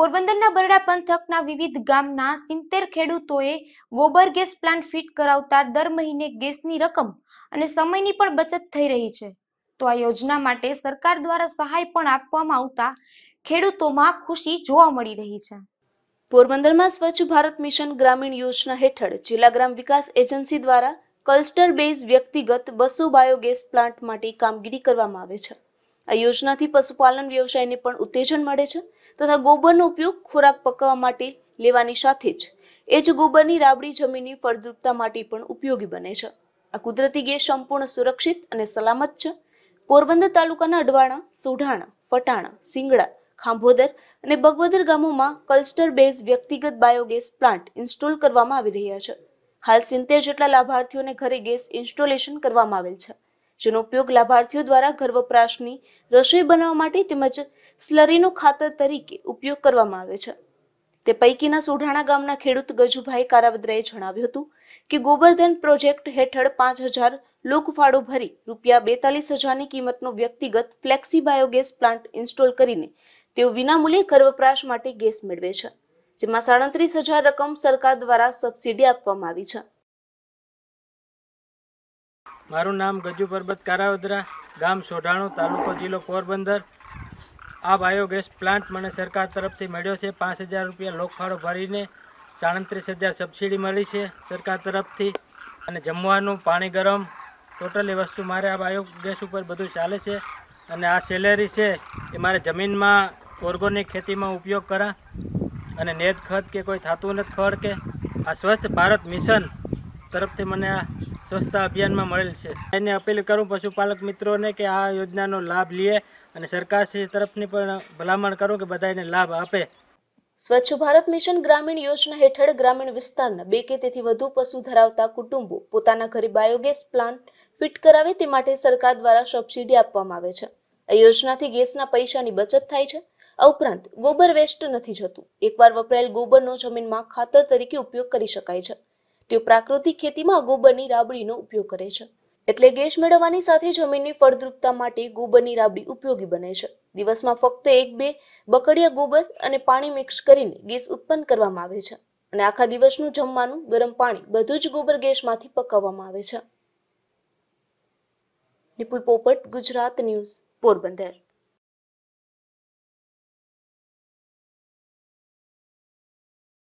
પોરબંદરના બરડા પંથકના વિવિધ ગામના સિત્તેર ખેડૂતોએ ગોબર ગેસ પ્લાન્ટ ફિટ કરાવતા દર મહિને ગેસની રકમ અને સમયની પણ બચત થઈ રહી છે તો આ યોજના માટે સરકાર દ્વારા સહાય પણ આપવામાં આવતા ખેડૂતોમાં ખુશી જોવા મળી રહી છે પોરબંદરમાં સ્વચ્છ ભારત મિશન ગ્રામીણ યોજના હેઠળ જિલ્લા ગ્રામ વિકાસ એજન્સી દ્વારા ક્લસ્ટર બેઝ વ્યક્તિગત બસો બાયોગેસ પ્લાન્ટ માટે કામગીરી કરવામાં આવે છે આ યોજનાથી પશુપાલન વ્યવસાયને પણ ઉત્તેજન મળે છે તથા ગોબરનો ઉપયોગ ખોરાક પકવવા માટે લેવાની સાથે જ એ જ ગોબરની રાબડી જમીનની ફળદ્રુપતા માટે પણ ઉપયોગી બને છે આ કુદરતી ગેસ સંપૂર્ણ સુરક્ષિત અને સલામત છે પોરબંદર તાલુકાના અડવાણા સોઢાણા ફટાણા સિંગડા ખાંભોદર અને બગવદર ગામોમાં કલ્સ્ટર બેઝ વ્યક્તિગત બાયોગેસ પ્લાન્ટ ઇન્સ્ટોલ કરવામાં આવી રહ્યા છે હાલ સિત્તેર જેટલા લાભાર્થીઓને ઘરે ગેસ ઇન્સ્ટોલેશન કરવામાં આવેલ છે જેનો ઉપયોગ લાભાર્થીઓ દ્વારા ઘર વપરાશની રસોઈ બનાવવા માટે તેમજ સ્લરીનું ખાતર તરીકે ઉપયોગ કરવામાં આવે છે તે પૈકીના સુઢાણા ગામના ખેડૂત ગજુભાઈ કારાવદ્રાએ જણાવ્યું હતું કે ગોબરધન પ્રોજેક્ટ હેઠળ પાંચ હજાર લોકફાળો ભરી રૂપિયા બેતાલીસ હજારની કિંમતનો વ્યક્તિગત ફ્લેક્સી બાયોગેસ પ્લાન્ટ ઇન્સ્ટોલ કરીને તેઓ વિનામૂલ્યે ઘર વપરાશ માટે ગેસ મેળવે છે જેમાં સાડત્રીસ હજાર રકમ સરકાર દ્વારા સબસિડી આપવામાં આવી છે મારું નામ ગજુ પરબત કારાવદરા ગામ સોઢાણો તાલુકો જિલ્લો પોરબંદર આ બાયોગેસ પ્લાન્ટ મને સરકાર તરફથી મળ્યો છે પાંચ હજાર રૂપિયા લોકફાળો ભરીને સાડત્રીસ હજાર સબસિડી મળી છે સરકાર તરફથી અને જમવાનું પાણી ગરમ ટોટલી વસ્તુ મારે આ બાયોગેસ ઉપર બધું ચાલે છે અને આ સેલેરી છે એ મારે જમીનમાં ઓર્ગોનિક ખેતીમાં ઉપયોગ કરા અને નેત ખત કે કોઈ થતું નથી ખડ કે આ સ્વસ્થ ભારત મિશન તરફથી મને આ સ્વચ્છતા અભિયાનમાં મળેલ છે એને અપીલ કરું પશુપાલક મિત્રોને કે આ યોજનાનો લાભ લે અને સરકારશ્રી તરફની પણ ભલામણ કરું કે બધાને લાભ આપે સ્વચ્છ ભારત મિશન ગ્રામીણ યોજના હેઠળ ગ્રામીણ વિસ્તારના બે કે તેથી વધુ પશુ ધરાવતા કુટુંબો પોતાના ઘરે બાયોગેસ પ્લાન્ટ ફિટ કરાવે તે માટે સરકાર દ્વારા સબસિડી આપવામાં આવે છે આ યોજનાથી ગેસના પૈસાની બચત થાય છે આ ઉપરાંત ગોબર વેસ્ટ નથી જતું એકવાર વપરાયેલ ગોબરનો જમીનમાં ખાતર તરીકે ઉપયોગ કરી શકાય છે તેઓ પ્રાકૃતિક ખેતીમાં ગોબરની રાબડીનો ઉપયોગ કરે છે એટલે ગેસ મેળવવાની સાથે જમીનની ફળદ્રુપતા માટે ગોબરની રાબડી ઉપયોગી બને છે દિવસમાં ફક્ત એક બે બકડિયા ગોબર અને પાણી મિક્સ કરીને ગેસ ઉત્પન્ન કરવામાં આવે છે અને આખા દિવસનું જમવાનું ગરમ પાણી બધું જ ગોબર ગેસમાંથી પકવવામાં આવે છે નિપુલ પોપટ ગુજરાત ન્યૂઝ પોરબંદર